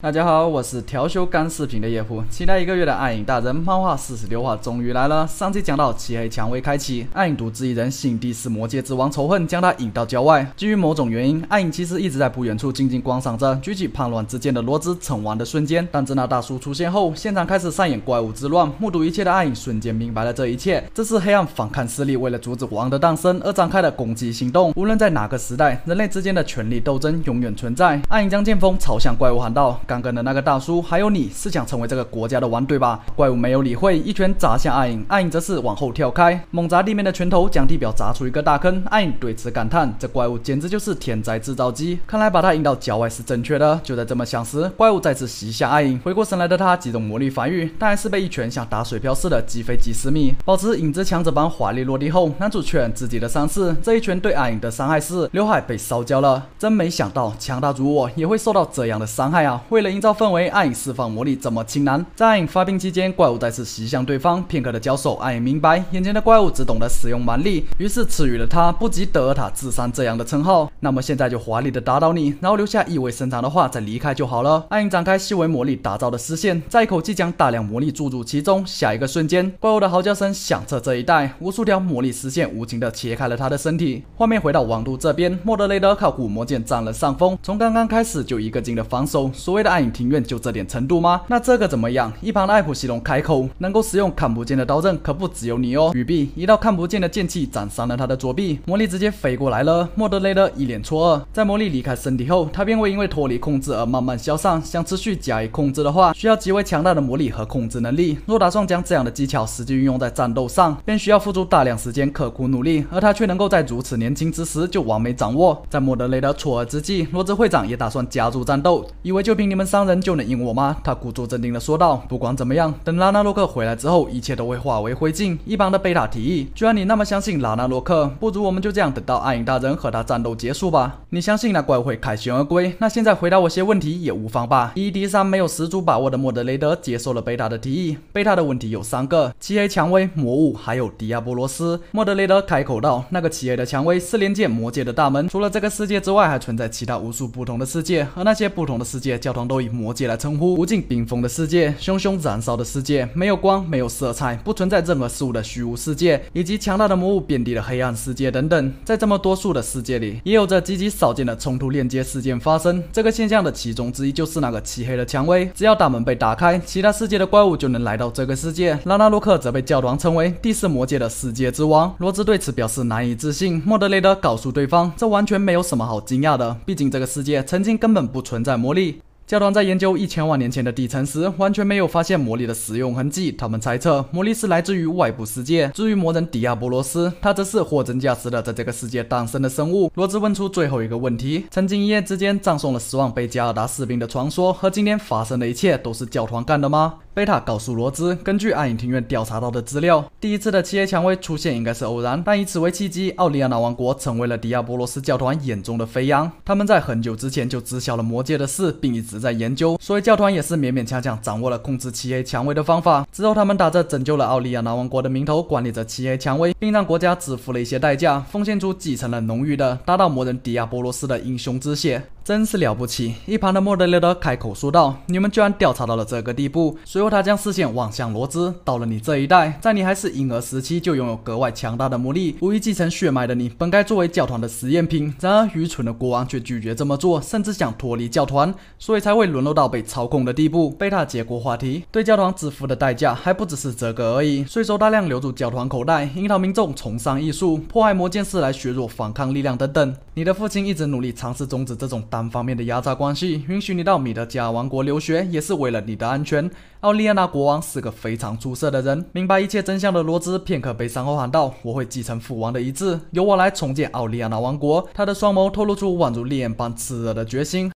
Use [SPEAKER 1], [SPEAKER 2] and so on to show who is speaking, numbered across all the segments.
[SPEAKER 1] 大家好，我是调休干视频的夜乎，期待一个月的暗影大人漫画四十六话终于来了。上期讲到漆黑蔷薇开启，暗影独自一人，信地是魔界之王，仇恨将他引到郊外。基于某种原因，暗影其实一直在不远处静静观赏着举起叛乱之剑的罗兹称王的瞬间。但真那大叔出现后，现场开始上演怪物之乱。目睹一切的暗影瞬间明白了这一切，这是黑暗反抗势力为了阻止王的诞生而展开的攻击行动。无论在哪个时代，人类之间的权力斗争永远存在。暗影将剑锋朝向怪物喊道。刚刚的那个大叔，还有你是想成为这个国家的王对吧？怪物没有理会，一拳砸向暗影，暗影则是往后跳开，猛砸地面的拳头将地表砸出一个大坑。暗影对此感叹：这怪物简直就是天灾制造机，看来把他引到郊外是正确的。就在这么想时，怪物再次袭向暗影。回过神来的他，几种魔力防御，但还是被一拳像打水漂似的击飞几十米。保持影子强者般华丽落地后，男主确认自己的伤势。这一拳对暗影的伤害是刘海被烧焦了。真没想到，强大如我也会受到这样的伤害啊！为为了营造氛围，暗影释放魔力，怎么轻难？在暗影发病期间，怪物再次袭向对方。片刻的交手，暗影明白，眼前的怪物只懂得使用蛮力，于是赐予了他不及德尔塔智商这样的称号。那么现在就华丽的打倒你，然后留下意味深长的话再离开就好了。暗影展开细为魔力打造的丝线，在一口气将大量魔力注入其中。下一个瞬间，怪物的嚎叫声响彻这一带，无数条魔力丝线无情的切开了他的身体。画面回到王都这边，莫德雷德靠古魔剑占了上风，从刚刚开始就一个劲的防守。所谓的。暗影庭院就这点程度吗？那这个怎么样？一旁的艾普西隆开口：“能够使用看不见的刀刃，可不只有你哦。”语毕，一道看不见的剑气斩伤了他的左臂，魔力直接飞过来了。莫德雷德一脸错愕，在魔力离开身体后，他便会因为脱离控制而慢慢消散。想持续加以控制的话，需要极为强大的魔力和控制能力。若打算将这样的技巧实际运用在战斗上，便需要付出大量时间刻苦努力。而他却能够在如此年轻之时就完美掌握。在莫德雷德错愕之际，罗兹会长也打算加入战斗，以为就凭你。们三人就能赢我吗？他故作镇定地说道。不管怎么样，等拉纳洛克回来之后，一切都会化为灰烬。一旁的贝塔提议：“既然你那么相信拉纳洛克，不如我们就这样等到暗影大人和他战斗结束吧。你相信那怪物会凯旋而归？那现在回答我些问题也无妨吧。”一敌三没有十足把握的莫德雷德接受了贝塔的提议。贝塔的问题有三个：漆黑蔷薇、魔物，还有迪亚波罗斯。莫德雷德开口道：“那个漆黑的蔷薇是连接魔界的大门，除了这个世界之外，还存在其他无数不同的世界，而那些不同的世界，交通。”都以魔界来称呼，无尽冰封的世界，熊熊燃烧的世界，没有光，没有色彩，不存在任何事物的虚无世界，以及强大的魔物遍地的黑暗世界等等。在这么多数的世界里，也有着极其少见的冲突链接事件发生。这个现象的其中之一就是那个漆黑的蔷薇。只要大门被打开，其他世界的怪物就能来到这个世界。拉纳洛克则被教团称为第四魔界的世界之王。罗兹对此表示难以置信。莫德雷德告诉对方，这完全没有什么好惊讶的，毕竟这个世界曾经根本不存在魔力。教团在研究一千万年前的地层时，完全没有发现魔力的使用痕迹。他们猜测魔力是来自于外部世界。至于魔人迪亚波罗斯，他则是货真价实的在这个世界诞生的生物。罗兹问出最后一个问题：曾经一夜之间葬送了十万贝加尔达士兵的传说和今天发生的一切，都是教团干的吗？贝塔告诉罗兹，根据暗影庭院调查到的资料，第一次的七叶蔷薇出现应该是偶然，但以此为契机，奥利安娜王国成为了迪亚波罗斯教团眼中的肥羊。他们在很久之前就知晓了魔界的事，并一直。在研究，所以教团也是勉勉强强掌握了控制漆黑蔷薇的方法。之后，他们打着拯救了奥利亚南王国的名头，管理着漆黑蔷薇，并让国家支付了一些代价，奉献出继承了浓郁的大到魔人迪亚波罗斯的英雄之血。真是了不起！一旁的莫德雷德开口说道：“你们居然调查到了这个地步。”随后他将视线望向罗兹：“到了你这一代，在你还是婴儿时期就拥有格外强大的魔力，无意继承血脉的你本该作为教团的实验品，然而愚蠢的国王却拒绝这么做，甚至想脱离教团，所以才会沦落到被操控的地步。”贝塔接过话题：“对教团支付的代价还不只是这个而已，税收大量流入教团口袋，引导民众崇尚艺术，破坏魔剑士来削弱反抗力量等等。你的父亲一直努力尝试终止这种大。”单方面的压榨关系，允许你到米德加王国留学，也是为了你的安全。奥利安娜国王是个非常出色的人，明白一切真相的罗兹片刻悲伤后喊道：“我会继承父王的遗志，由我来重建奥利安娜王国。”他的双眸透露出宛如烈焰般炽热的决心。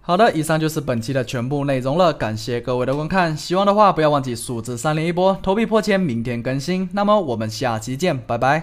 [SPEAKER 1] 好的，以上就是本期的全部内容了，感谢各位的观看。希望的话不要忘记数字三连一波，投币破千，明天更新。那么我们下期见，拜拜。